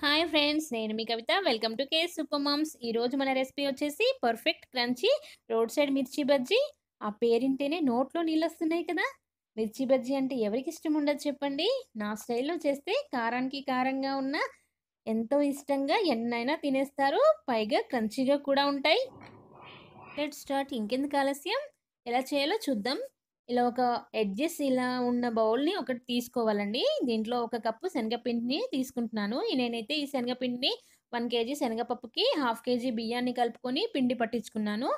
hi friends నేను మీ Kavitha welcome to K super moms ఈరోజు మన రెసిపీ వచ్చేసి పర్ఫెక్ట్ క్రంచీ రోడ్ సైడ్ మిర్చి బజ్జీ ఆ పేరింటేనే నోట్లో నీళ్ళు వస్తున్నాయి కదా మిర్చి బజ్జీ అంటే ఎవరికి ఇష్టం ఉండదు చెప్పండి నా స్టైల్లో చేస్తే కారానికి కారంగా ఉన్న ఎంతో ఇష్టంగా ఎన్నైనా తినేస్తారు పైగా క్రంచీగా కూడా ఉంటాయి లెట్ స్టార్ట్ ఇంకెందుకు ఆలస్యం ఎలా చేయాలో చూద్దాం ఇలా ఒక ఎడ్జెస్ ఇలా ఉన్న బౌల్ని ఒకటి తీసుకోవాలండి దీంట్లో ఒక కప్పు శనగపిండిని తీసుకుంటున్నాను నేనైతే ఈ శనగపిండిని వన్ కేజీ శనగపప్పుకి హాఫ్ కేజీ బియ్యాన్ని కలుపుకొని పిండి పట్టించుకున్నాను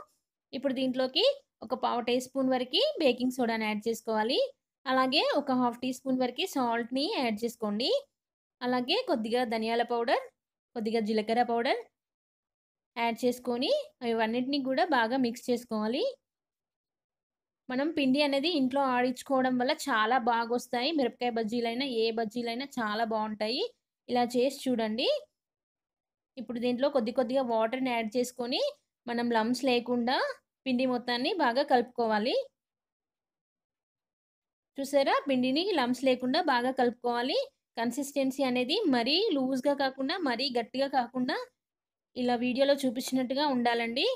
ఇప్పుడు దీంట్లోకి ఒక పావు టీ స్పూన్ వరకు బేకింగ్ సోడాని యాడ్ చేసుకోవాలి అలాగే ఒక హాఫ్ టీ స్పూన్ వరకు సాల్ట్ని యాడ్ చేసుకోండి అలాగే కొద్దిగా ధనియాల పౌడర్ కొద్దిగా జీలకర్ర పౌడర్ యాడ్ చేసుకొని అన్నిటినీ కూడా బాగా మిక్స్ చేసుకోవాలి మనం పిండి అనేది ఇంట్లో ఆడించుకోవడం వల్ల చాలా బాగా వస్తాయి మిరపకాయ బజ్జీలైనా ఏ బజ్జీలైనా చాలా బాగుంటాయి ఇలా చేసి చూడండి ఇప్పుడు దీంట్లో కొద్ది కొద్దిగా వాటర్ని యాడ్ చేసుకొని మనం లమ్స్ లేకుండా పిండి మొత్తాన్ని బాగా కలుపుకోవాలి చూసారా పిండిని లమ్స్ లేకుండా బాగా కలుపుకోవాలి కన్సిస్టెన్సీ అనేది మరీ లూజ్గా కాకుండా మరీ గట్టిగా కాకుండా ఇలా వీడియోలో చూపించినట్టుగా ఉండాలండి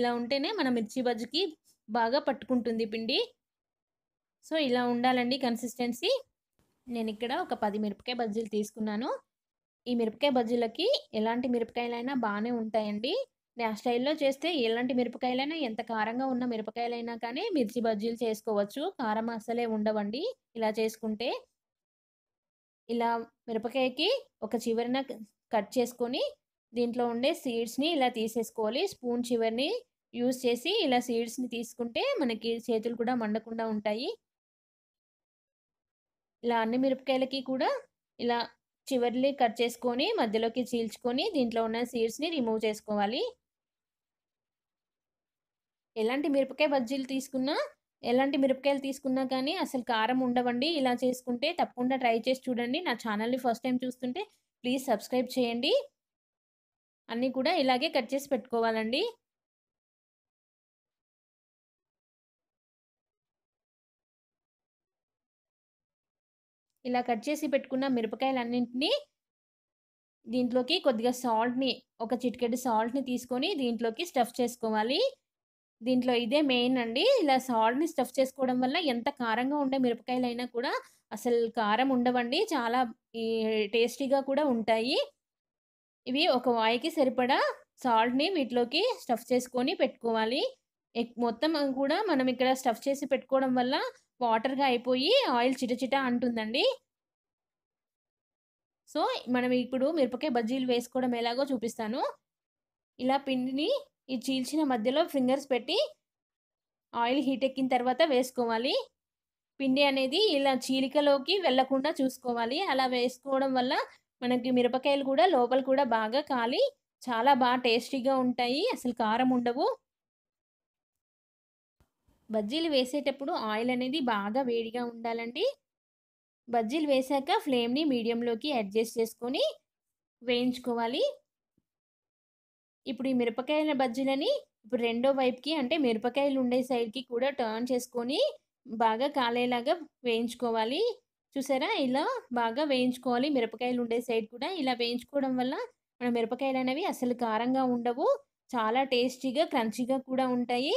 ఇలా ఉంటేనే మన మిర్చి బజ్జికి బాగా పట్టుకుంటుంది పిండి సో ఇలా ఉండాలండి కన్సిస్టెన్సీ నేను ఇక్కడ ఒక పది మిరపకాయ బజ్జీలు తీసుకున్నాను ఈ మిరపకాయ బజ్జీలకి ఎలాంటి మిరపకాయలైనా బాగానే ఉంటాయండి నా స్టైల్లో చేస్తే ఎలాంటి మిరపకాయలైనా ఎంత కారంగా ఉన్న మిరపకాయలైనా కానీ మిర్చి బజ్జీలు చేసుకోవచ్చు కారం అసలే ఉండవండి ఇలా చేసుకుంటే ఇలా మిరపకాయకి ఒక చివరిన కట్ చేసుకొని దీంట్లో ఉండే సీడ్స్ని ఇలా తీసేసుకోవాలి స్పూన్ చివరిని యూస్ చేసి ఇలా సీడ్స్ని తీసుకుంటే మనకి చేతులు కూడా మండకుండా ఉంటాయి ఇలా అన్ని మిరపకాయలకి కూడా ఇలా చివర్లు కట్ చేసుకొని మధ్యలోకి చీల్చుకొని దీంట్లో ఉన్న సీడ్స్ని రిమూవ్ చేసుకోవాలి ఎలాంటి మిరపకాయ బజ్జీలు తీసుకున్నా ఎలాంటి మిరపకాయలు తీసుకున్నా కానీ అసలు కారం ఉండవండి ఇలా చేసుకుంటే తప్పకుండా ట్రై చేసి చూడండి నా ఛానల్ని ఫస్ట్ టైం చూస్తుంటే ప్లీజ్ సబ్స్క్రైబ్ చేయండి అన్నీ కూడా ఇలాగే కట్ చేసి పెట్టుకోవాలండి ఇలా కట్ చేసి పెట్టుకున్న మిరపకాయలన్నింటినీ దీంట్లోకి కొద్దిగా సాల్ట్ని ఒక చిటికెడు సాల్ట్ని తీసుకొని దీంట్లోకి స్టఫ్ చేసుకోవాలి దీంట్లో ఇదే మెయిన్ అండి ఇలా సాల్ట్ని స్టఫ్ చేసుకోవడం వల్ల ఎంత కారంగా ఉండే మిరపకాయలైనా కూడా అసలు కారం ఉండవండి చాలా టేస్టీగా కూడా ఉంటాయి ఇవి ఒక వాయికి సరిపడా సాల్ట్ని వీటిలోకి స్టఫ్ చేసుకొని పెట్టుకోవాలి మొత్తం కూడా మనం ఇక్కడ స్టఫ్ చేసి పెట్టుకోవడం వల్ల వాటర్గా అయిపోయి ఆయిల్ చిట చిట అంటుందండి సో మనం ఇప్పుడు మిరపకాయ బజ్జీలు వేసుకోవడం ఎలాగో చూపిస్తాను ఇలా పిండిని ఈ చీల్చిన మధ్యలో ఫింగర్స్ పెట్టి ఆయిల్ హీట్ ఎక్కిన తర్వాత వేసుకోవాలి పిండి అనేది ఇలా చీలికలోకి వెళ్లకుండా చూసుకోవాలి అలా వేసుకోవడం వల్ల మనకి మిరపకాయలు కూడా లోపల కూడా బాగా కాలి చాలా బాగా టేస్టీగా ఉంటాయి అసలు కారం ఉండవు బజ్జీలు వేసేటప్పుడు ఆయిల్ అనేది బాగా వేడిగా ఉండాలండి బజ్జీలు వేసాక ఫ్లేమ్ని మీడియంలోకి అడ్జస్ట్ చేసుకొని వేయించుకోవాలి ఇప్పుడు ఈ మిరపకాయల బజ్జీలని ఇప్పుడు రెండో వైపుకి అంటే మిరపకాయలు ఉండే సైడ్కి కూడా టర్న్ చేసుకొని బాగా కాలేలాగా వేయించుకోవాలి చూసారా ఇలా బాగా వేయించుకోవాలి మిరపకాయలు ఉండే సైడ్ కూడా ఇలా వేయించుకోవడం వల్ల మన మిరపకాయలు అనేవి అసలు కారంగా ఉండవు చాలా టేస్టీగా క్రంచీగా కూడా ఉంటాయి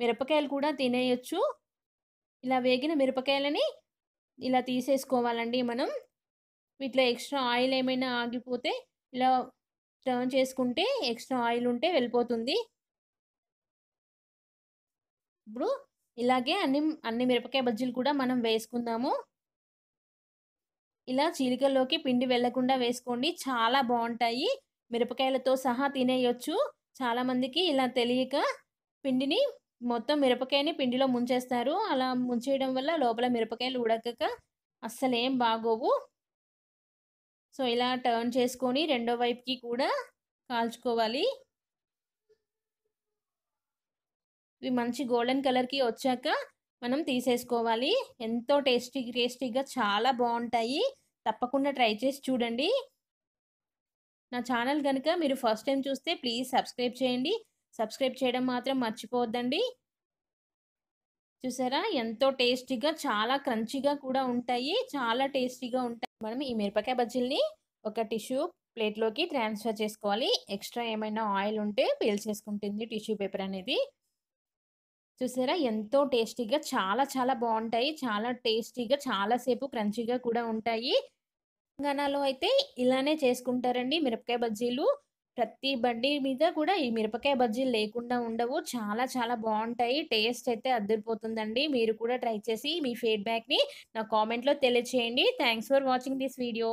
మిరపకాయలు కూడా తినేయచ్చు ఇలా వేగిన మిరపకాయలని ఇలా తీసేసుకోవాలండి మనం వీటిలో ఎక్స్ట్రా ఆయిల్ ఏమైనా ఆగిపోతే ఇలా టర్న్ చేసుకుంటే ఎక్స్ట్రా ఆయిల్ ఉంటే వెళ్ళిపోతుంది ఇప్పుడు ఇలాగే అన్ని అన్ని మిరపకాయ బజ్జీలు కూడా మనం వేసుకుందాము ఇలా చీలికల్లోకి పిండి వెళ్లకుండా వేసుకోండి చాలా బాగుంటాయి మిరపకాయలతో సహా తినేయొచ్చు చాలామందికి ఇలా తెలియక పిండిని మొత్తం మిరపకాయని పిండిలో ముంచేస్తారు అలా ముంచేయడం వల్ల లోపల మిరపకాయలు ఉడకక అస్సలు ఏం బాగోవు సో ఇలా టర్న్ చేసుకొని రెండో వైపుకి కూడా కాల్చుకోవాలి ఇవి మంచి గోల్డెన్ కలర్కి వచ్చాక మనం తీసేసుకోవాలి ఎంతో టేస్టీ టేస్టీగా చాలా బాగుంటాయి తప్పకుండా ట్రై చేసి చూడండి నా ఛానల్ కనుక మీరు ఫస్ట్ టైం చూస్తే ప్లీజ్ సబ్స్క్రైబ్ చేయండి సబ్స్క్రైబ్ చేయడం మాత్రం మర్చిపోవద్దండి చూసారా ఎంతో టేస్టీగా చాలా క్రంచీగా కూడా ఉంటాయి చాలా టేస్టీగా ఉంటాయి మనం ఈ మిరపకాయ బజ్జీల్ని ఒక టిష్యూ ప్లేట్లోకి ట్రాన్స్ఫర్ చేసుకోవాలి ఎక్స్ట్రా ఏమైనా ఆయిల్ ఉంటే పీల్చేసుకుంటుంది టిష్యూ పేపర్ అనేది చూసారా ఎంతో టేస్టీగా చాలా చాలా బాగుంటాయి చాలా టేస్టీగా చాలాసేపు క్రంచీగా కూడా ఉంటాయి తెలంగాణలో అయితే ఇలానే చేసుకుంటారండి మిరపకాయ బజ్జీలు ప్రతి బండి మీద కూడా ఈ మిరపకాయ బజ్జీలు లేకుండా ఉండవు చాలా చాలా బాగుంటాయి టేస్ట్ అయితే అద్దరిపోతుందండి మీరు కూడా ట్రై చేసి మీ ఫీడ్బ్యాక్ని నా కామెంట్లో తెలియచేయండి thanks for watching this video